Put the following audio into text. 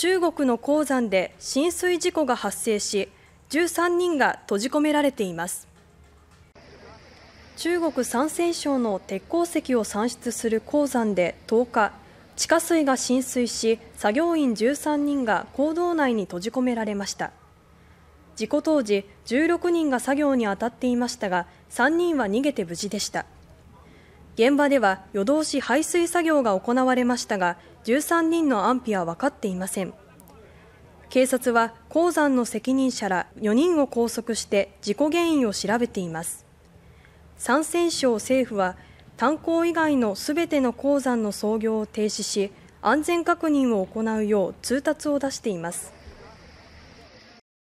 中国の鉱山で浸水事故が発生し13人が閉じ込められています中国山西省の鉄鉱石を産出する鉱山で10日地下水が浸水し作業員13人が坑道内に閉じ込められました事故当時16人が作業に当たっていましたが3人は逃げて無事でした現場では夜通し排水作業が行われましたが13人の安否は分かっていません警察は鉱山の責任者ら4人を拘束して事故原因を調べています山西省政府は炭鉱以外のすべての鉱山の操業を停止し安全確認を行うよう通達を出しています